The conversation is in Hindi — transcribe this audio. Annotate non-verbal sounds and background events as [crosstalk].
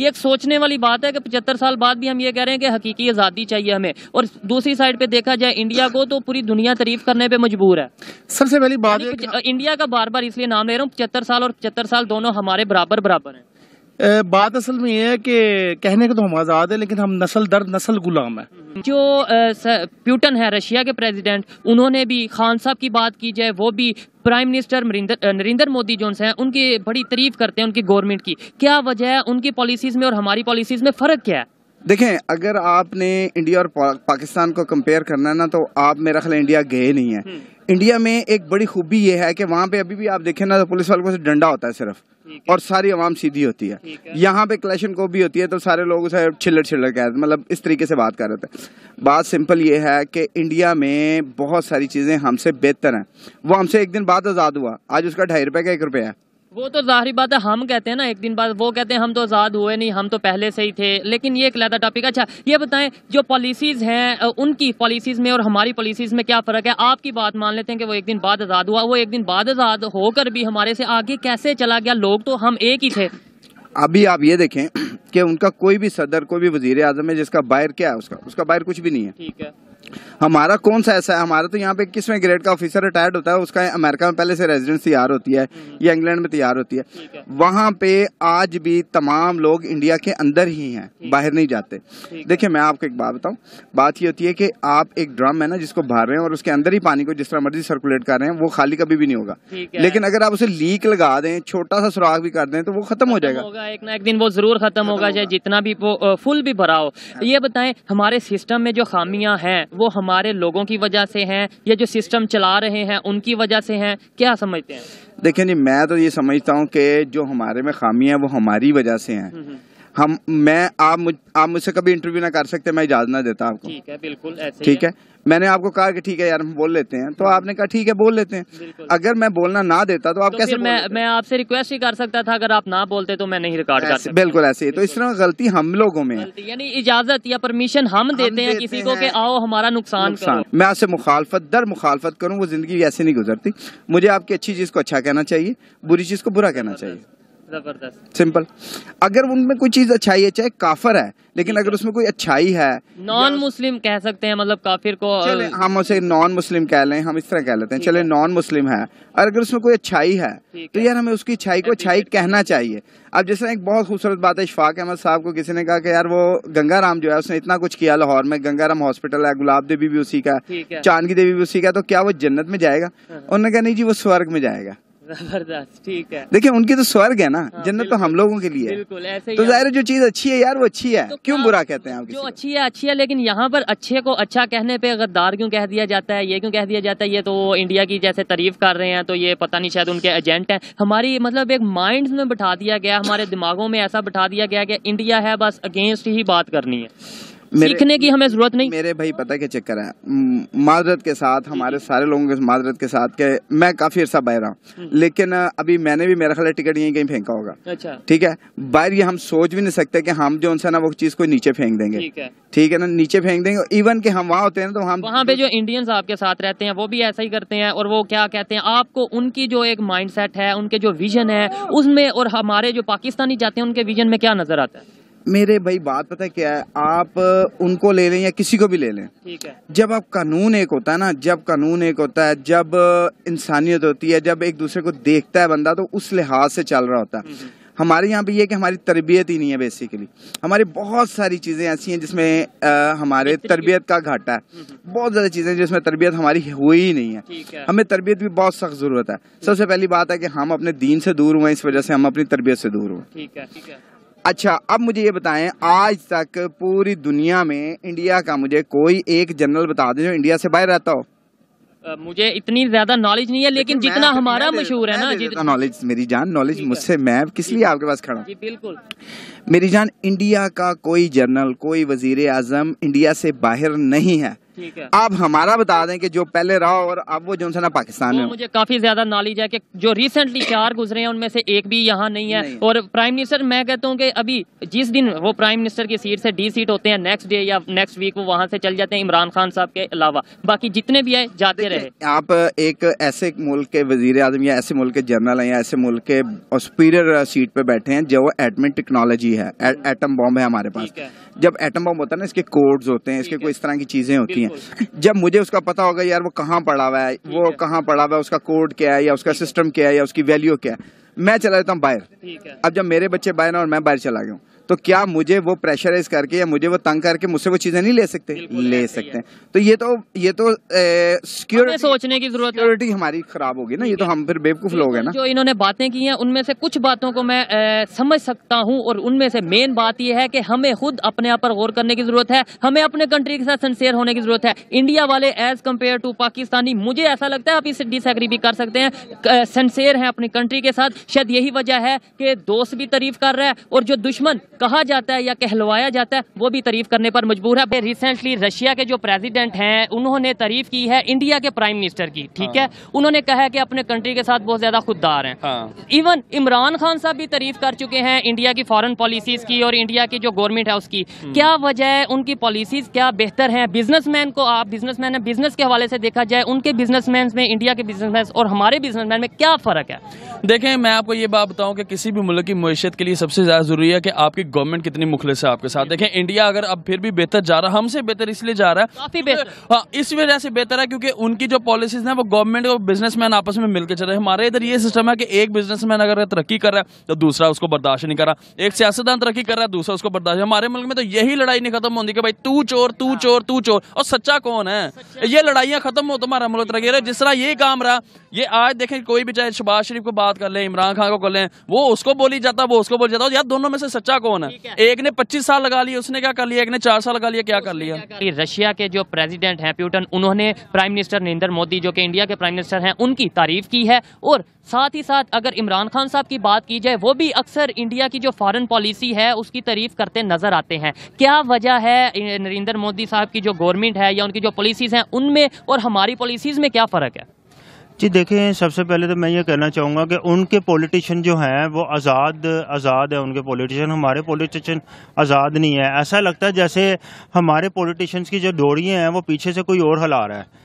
ये एक सोचने वाली बात है कि पचहत्तर साल बाद भी हम ये कह रहे हैं कि हकीकी आज़ादी चाहिए हमें और दूसरी साइड पे देखा जाए इंडिया को तो पूरी दुनिया तारीफ करने पे मजबूर है सबसे पहली बात इंडिया का बार बार इसलिए नाम ले रहा हूँ पचहत्तर साल और पचहत्तर साल दोनों हमारे बराबर बराबर हैं बात असल में ये है कि कहने को तो हम आज़ाद है लेकिन हम नस्ल दर नस्ल गुलाम है जो प्यूटन है रशिया के प्रेसिडेंट उन्होंने भी खान साहब की बात की जाए वो भी प्राइम मिनिस्टर नरेंद्र मोदी जो हैं उनकी बड़ी तारीफ करते हैं उनकी गवर्नमेंट की क्या वजह है उनकी पॉलिसीज़ में और हमारी पॉलिसीज़ में फ़र्क क्या है देखें अगर आपने इंडिया और पा, पाकिस्तान को कंपेयर करना है ना तो आप मेरा ख्याल इंडिया गए नहीं है हम्म। इंडिया में एक बड़ी खूबी ये है कि वहाँ पे अभी भी आप देखें ना तो पुलिस वालों को डंडा होता है सिर्फ और सारी आवाम सीधी होती है, है। यहाँ पे क्लेशन को भी होती है तो सारे लोग उसे छिल्लर छिल्लर कह रहे मतलब इस तरीके से बात कर रहे थे बात सिंपल ये है कि इंडिया में बहुत सारी चीज़ें हमसे बेहतर हैं वो हमसे एक दिन बाद आज़ाद हुआ आज उसका ढाई रुपये का एक रुपया है वो तो जाहिर बात है हम कहते हैं ना एक दिन बाद वो कहते हैं हम तो आज़ाद हुए नहीं हम तो पहले से ही थे लेकिन ये एक लहदा टॉपिक अच्छा ये बताएं जो पॉलिसीज़ हैं उनकी पॉलिसीज़ में और हमारी पॉलिसीज़ में क्या फ़र्क है आपकी बात मान लेते हैं कि वो एक दिन बाद आज़ाद हुआ वो एक दिन बाद आज़ाद होकर भी हमारे से आगे कैसे चला गया लोग तो हम एक ही थे अभी आप ये देखें [clears throat] कि उनका कोई भी सदर कोई भी वजीर अजम है जिसका बाहर क्या है उसका उसका बाहर कुछ भी नहीं है ठीक है हमारा कौन सा ऐसा है हमारा तो यहाँ पे इक्कीसवें ग्रेड का ऑफिसर रिटायर्ड होता है उसका अमेरिका में पहले से रेजिडेंस तैयार होती है हम्म। या इंग्लैंड में तैयार होती है वहाँ पे आज भी तमाम लोग इंडिया के अंदर ही हैं बाहर नहीं जाते देखिए मैं आपको एक बात बताऊँ बात ये होती है कि आप एक ड्रम है ना जिसको भर रहे हैं और उसके अंदर ही पानी को जिस तरह मर्जी सर्कुलेट कर रहे हैं वो खाली कभी भी नहीं होगा लेकिन अगर आप उसे लीक लगा दें छोटा सा सुराख भी कर दें तो वो खत्म हो जाएगा एक ना एक दिन वो जरूर खत्म होगा चाहे जितना भी फुल भी भरा हो हाँ। ये बताएं हमारे सिस्टम में जो खामियां हैं वो हमारे लोगों की वजह से हैं या जो सिस्टम चला रहे हैं उनकी वजह से हैं क्या समझते हैं देखिए जी मैं तो ये समझता हूँ कि जो हमारे में खामी है वो हमारी वजह से हैं हम्म, हम्म। हम मैं आप मुझ आप मुझसे कभी इंटरव्यू ना कर सकते मैं इजाज़त ना देता आपको ठीक है बिल्कुल ठीक है मैंने आपको कहा कि ठीक है यार हम बोल लेते हैं तो आपने कहा ठीक है बोल लेते हैं अगर मैं बोलना ना देता तो आप तो कैसे मैं मैं आपसे रिक्वेस्ट ही कर सकता था अगर आप ना बोलते तो मैं नहीं रिकॉर्ड कर बिल्कुल ऐसे तो इस तरह गलती हम लोगों में यानी इजाजत या परमिशन हम देते हैं किसी को कि आओ हमारा नुकसान मैं आपसे मुखालफत दर मुखालफत करूँ वो जिंदगी ऐसी नहीं गुजरती मुझे आपकी अच्छी चीज को अच्छा कहना चाहिए बुरी चीज को बुरा कहना चाहिए जबरदस्त सिंपल अगर उनमें कोई चीज अच्छाई है चाहे काफर है लेकिन अगर उसमें कोई अच्छाई है नॉन मुस्लिम कह सकते हैं मतलब काफिर को चले, हम उसे नॉन मुस्लिम कह लें हम इस तरह कह लेते हैं चले नॉन मुस्लिम है और अगर उसमें कोई अच्छाई है तो यार हमें उसकी अच्छाई को अच्छाई कहना चाहिए अब जैसे एक बहुत खूबसूरत बात है इशफाक अहमद साहब को किसी ने कहा कि यार वो गंगाराम जो है उसने इतना कुछ किया लाहौर में गंगाराम हॉस्पिटल है गुलाब देवी भी उसी का चांद की देवी भी उसी का तो क्या वो जन्नत में जाएगा हाँ। उन्होंने कहा नहीं जी वो स्वर्ग में जाएगा जबरदस्त ठीक है देखिए उनकी तो स्वर्ग है ना हाँ, जन्नत तो हम लोगों के लिए बिल्कुल ऐसे तो जाहिर जो चीज अच्छी है यार वो अच्छी है तो क्यों हाँ, बुरा कहते हैं आप जो अच्छी है अच्छी है लेकिन यहाँ पर अच्छे को अच्छा कहने पे दार क्यों कह दिया जाता है ये क्यों कह दिया जाता है ये तो इंडिया की जैसे तारीफ कर रहे हैं तो ये पता नहीं शायद उनके एजेंट है हमारी मतलब एक माइंड में बैठा दिया गया हमारे दिमागों में ऐसा बैठा दिया गया कि इंडिया है बस अगेंस्ट ही बात करनी है सीखने की हमें जरूरत नहीं मेरे भाई पता के चक्कर है माजरत के साथ हमारे सारे लोगों के माजरत के साथ के मैं काफी अर्सा बाहर रहा हम्म। लेकिन अभी मैंने भी मेरा ख्याल टिकट यहीं कहीं फेंका होगा अच्छा ठीक है बाहर ये हम सोच भी नहीं सकते कि हम जो उनसे ना वो चीज को नीचे फेंक देंगे ठीक है ना नीचे फेंक देंगे इवन के हम वहाँ होते हैं तो हम वहाँ पे जो इंडियंस आपके साथ रहते हैं वो भी ऐसा ही करते हैं और वो क्या कहते हैं आपको उनकी जो एक माइंड है उनके जो विजन है हाँ। उसमें और हमारे जो पाकिस्तानी जाते हैं उनके विजन में क्या नजर आता है मेरे भाई बात पता क्या है आप उनको ले लें या किसी को भी ले लें ठीक है जब आप कानून एक होता है ना जब कानून एक होता है जब इंसानियत होती है जब एक दूसरे को देखता है बंदा तो उस लिहाज से चल रहा होता है हम्म, हम्म। हमारे यहाँ पे ये कि हमारी तरबियत ही नहीं है बेसिकली हमारी बहुत सारी चीज़ें ऐसी हैं जिसमें आ, हमारे तरबियत का घाटा है हम्म, बहुत ज़्यादा चीज़ें जिसमें तरबियत हमारी हुई ही नहीं है, है। हमें तरबियत भी बहुत सख्त ज़रूरत है सबसे पहली बात है कि हम अपने दीन से दूर हुए इस वजह से हम अपनी तरबियत से दूर हुए ठीक है अच्छा अब मुझे ये बताएं आज तक पूरी दुनिया में इंडिया का मुझे कोई एक जनरल बता दे जो इंडिया से बाहर रहता हो मुझे इतनी ज्यादा नॉलेज नहीं है लेकिन जितना हमारा मशहूर है ना जितना नॉलेज मेरी जान नॉलेज मुझसे मैं किस लिए आपके पास खड़ा जी बिल्कुल मेरी जान इंडिया का कोई जनरल कोई वजीर आजम इंडिया से बाहर नहीं है ठीक है आप हमारा बता दें कि जो पहले रहा और अब वो ना पाकिस्तान में मुझे काफी ज्यादा नॉलेज है कि जो रिसेंटली चार गुजरे हैं उनमें से एक भी यहाँ नहीं है नहीं। और प्राइम मिनिस्टर मैं कहता हूँ कि अभी जिस दिन वो प्राइम मिनिस्टर की सीट से डी सीट होते हैं नेक्स्ट डे या नेक्स्ट वीक वो वहाँ से चल जाते हैं इमरान खान साहब के अलावा बाकी जितने भी है जाते रहे आप एक ऐसे मुल्क के वजीर आजम या ऐसे मुल्क के जनरल है या ऐसे मुल्क के सुपीरियर सीट पे बैठे हैं जो एटमिन टेक्नोलॉजी है एटम बॉम्ब है हमारे पास जब एटम बम होता है ना इसके कोड्स होते हैं इसके कोई इस तरह की चीज़ें होती हैं [laughs] जब मुझे उसका पता होगा यार वो कहाँ पड़ा हुआ है वो कहाँ पड़ा हुआ है उसका कोड क्या है या उसका सिस्टम क्या है या उसकी वैल्यू क्या है मैं चला जाता हूँ बाहर अब जब मेरे बच्चे बाहर और मैं बाहर चला गया हूँ तो क्या मुझे वो प्रेशराइज करके या मुझे वो तंग करके मुझसे वो चीजें नहीं ले सकते ले सकते हैं तो ये तो ये तो सिक्योरिटी सोचने की जरूरत सिक्योरिटी हमारी खराब होगी ना ये तो हम फिर बेवकूफ लोग हैं ना जो इन्होंने बातें की हैं उनमें से कुछ बातों को मैं ए, समझ सकता हूँ और उनमें से मेन बात यह है कि हमें खुद अपने आप पर गौर करने की जरूरत है हमें अपने कंट्री के साथ सेंसियर होने की जरूरत है इंडिया वाले एज कम्पेयर टू पाकिस्तानी मुझे ऐसा लगता है आप इसे डिसग्री भी कर सकते हैं सिंसियर है अपनी कंट्री के साथ शायद यही वजह है कि दोस्त भी तारीफ कर रहा है और जो दुश्मन कहा जाता है या कहलवाया जाता है वो भी तारीफ करने पर मजबूर है रिसेंटली रशिया के जो प्रेसिडेंट हैं उन्होंने तारीफ की है इंडिया के प्राइम मिनिस्टर की ठीक हाँ। है उन्होंने कहा है कि अपने कंट्री के साथ बहुत ज्यादा खुददार हैं हाँ। इवन इमरान खान साहब भी तारीफ कर चुके हैं इंडिया की फॉरन पॉलिसीज की और इंडिया की जो गवर्नमेंट है उसकी हम्म। क्या वजह है उनकी पॉलिसीज क्या बेहतर है बिजनेस को आप बिजनेसमैन है बिजनेस के हवाले से देखा जाए उनके बिजनेस में इंडिया के बिजनेसमैन और हमारे बिजनेसमैन में क्या फर्क है देखें मैं आपको ये बात बताऊँ कि किसी भी मुल्क की मैशियत के लिए सबसे ज्यादा जरूरी है कि आपकी भी गवर्नमेंट कितनी मुखलिस है आपके साथ देखें इंडिया अगर अब फिर भी बेहतर जा रहा है हमसे बेहतर इसलिए जा रहा है काफी बेहतर हाँ इस वजह से बेहतर है क्योंकि उनकी जो पॉलिसीज हैं वो गवर्नमेंट और बिजनेसमैन आपस में मिलकर चल रहे हैं हमारे इधर ये सिस्टम है कि एक बिजनेसमैन अगर तरक्की कर रहा है तो दूसरा उसको बर्दाश्त नहीं कर रहा एक सियासतदान तरक्की कर रहा है दूसरा उसको बर्दाश्त हमारे मुल्क में तो यही लड़ाई नहीं खत्म होती कि भाई तू चोर तू हाँ। चोर तू चोर और सच्चा कौन है ये लड़ाइयाँ खत्म हो तुम्हारा मुल्क तरक्की रहे जिस तरह ये काम रहा ये आज देखें कोई भी चाहे शबाज शरीफ को बात कर ले इमरान खान को कर ले वो उसको बोली जाता वो उसको बोली जाता यार दोनों में से सच्चा कौन कौन है एक ने पच्चीस साल लगा लिया उसने क्या कर लिया एक ने चार साल लगा लिया क्या कर लिया रशिया के जो प्रेसिडेंट हैं प्यूटन उन्होंने प्राइम मिनिस्टर नरेंद्र मोदी जो कि इंडिया के प्राइम मिनिस्टर हैं उनकी तारीफ की है और साथ ही साथ अगर इमरान खान साहब की बात की जाए वो भी अक्सर इंडिया की जो फॉरेन पॉलिसी है उसकी तारीफ करते नजर आते हैं क्या वजह है नरेंद्र मोदी साहब की जो गवर्नमेंट है या उनकी जो पॉलिसीज हैं उनमें और हमारी पॉलिसीज में क्या फ़र्क है जी देखें सबसे पहले तो मैं ये कहना चाहूँगा कि उनके पॉलिटिशियन जो हैं वो आज़ाद आज़ाद है उनके पॉलिटिशियन हमारे पॉलिटिशियन आज़ाद नहीं है ऐसा लगता है जैसे हमारे पॉलिटिशियंस की जो डोरियाँ हैं वो पीछे से कोई और हला रहा है